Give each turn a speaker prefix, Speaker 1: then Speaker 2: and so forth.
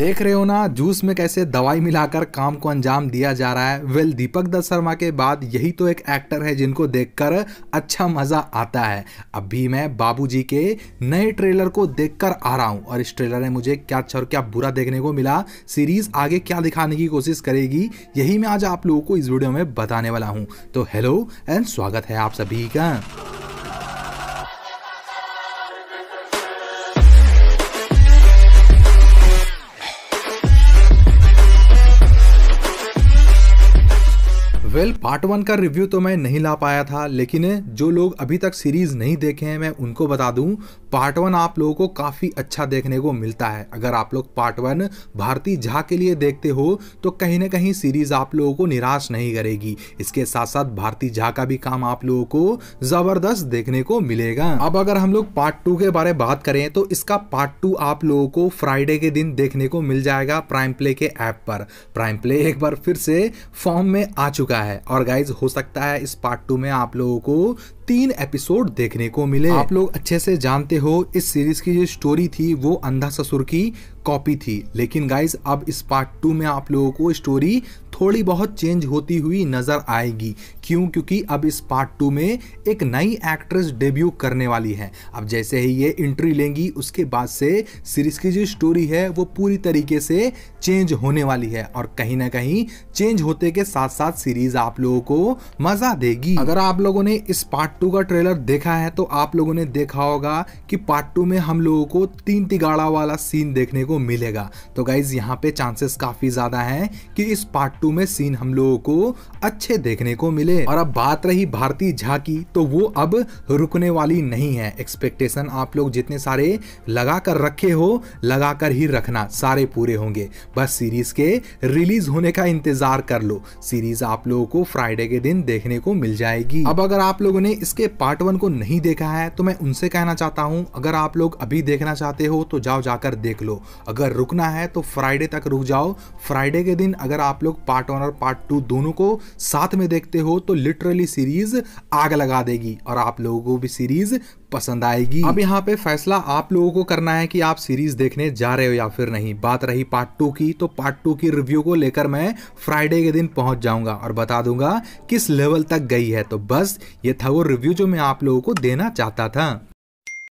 Speaker 1: देख रहे हो ना जूस में कैसे दवाई मिलाकर काम को अंजाम दिया जा रहा है वेल दीपक दत्त शर्मा के बाद यही तो एक एक्टर है जिनको देखकर अच्छा मज़ा आता है अभी मैं बाबूजी के नए ट्रेलर को देखकर आ रहा हूँ और इस ट्रेलर में मुझे क्या अच्छा और क्या बुरा देखने को मिला सीरीज़ आगे क्या दिखाने की कोशिश करेगी यही मैं आज आप लोगों को इस वीडियो में बताने वाला हूँ तो हेलो एंड स्वागत है आप सभी का वेल well, पार्ट वन का रिव्यू तो मैं नहीं ला पाया था लेकिन जो लोग अभी तक सीरीज़ नहीं देखे हैं मैं उनको बता दूं पार्ट वन आप लोगों को काफ़ी अच्छा देखने को मिलता है अगर आप लोग पार्ट वन भारती झा के लिए देखते हो तो कहीं ना कहीं सीरीज़ आप लोगों को निराश नहीं करेगी इसके साथ साथ भारती झा का भी काम आप लोगों को ज़बरदस्त देखने को मिलेगा अब अगर हम लोग पार्ट टू के बारे में बात करें तो इसका पार्ट टू आप लोगों को फ्राइडे के दिन देखने को मिल जाएगा प्राइम प्ले के ऐप पर प्राइम प्ले एक बार फिर से फॉर्म में आ चुका सकता है और गाइज हो सकता है इस पार्ट टू में आप लोगों को तीन एपिसोड देखने को मिले आप लोग अच्छे से जानते हो इस सीरीज की जो स्टोरी थी वो अंधा ससुर की कॉपी थी लेकिन गाइज अब इस पार्ट टू में आप लोगों को स्टोरी थोड़ी बहुत चेंज होती हुई नज़र आएगी क्यों क्योंकि अब इस पार्ट टू में एक नई एक्ट्रेस डेब्यू करने वाली है अब जैसे ही ये एंट्री लेंगी उसके बाद से सीरीज की जो स्टोरी है वो पूरी तरीके से चेंज होने वाली है और कहीं ना कहीं चेंज होते के साथ साथ सीरीज आप लोगों को मजा देगी अगर आप लोगों ने इस पार्ट टू का ट्रेलर देखा है तो आप लोगों ने देखा होगा कि पार्ट टू में हम लोगों को तीन तिगाड़ा वाला सीन देखने को को मिलेगा तो गाइज यहाँ पे चांसेस काफी ज्यादा है कि इस पार्ट टू में सीन हम लोगों को अच्छे देखने को मिले और अब बात रही भारती झा की तो वो अब रुकने वाली नहीं है एक्सपेक्टेशन आप लोग जितने सारे लगा कर रखे हो लगा कर ही रखना सारे पूरे होंगे बस सीरीज के रिलीज होने का इंतजार कर लो सीरीज आप लोगों को फ्राइडे के दिन देखने को मिल जाएगी अब अगर आप लोगों ने इसके पार्ट वन को नहीं देखा है तो मैं उनसे कहना चाहता हूँ अगर आप लोग अभी देखना चाहते हो तो जाओ जाकर देख लो अगर रुकना है तो फ्राइडे तक रुक जाओ फ्राइडे के दिन अगर आप लोग पार्ट वन और पार्ट टू दोनों को साथ में देखते हो तो लिटरली सीरीज आग लगा देगी और आप लोगों को भी सीरीज पसंद आएगी अब यहाँ पे फैसला आप लोगों को करना है कि आप सीरीज देखने जा रहे हो या फिर नहीं बात रही पार्ट टू की तो पार्ट टू की रिव्यू को लेकर मैं फ्राइडे के दिन पहुंच जाऊंगा और बता दूंगा किस लेवल तक गई है तो बस ये था वो रिव्यू जो मैं आप लोगों को देना चाहता था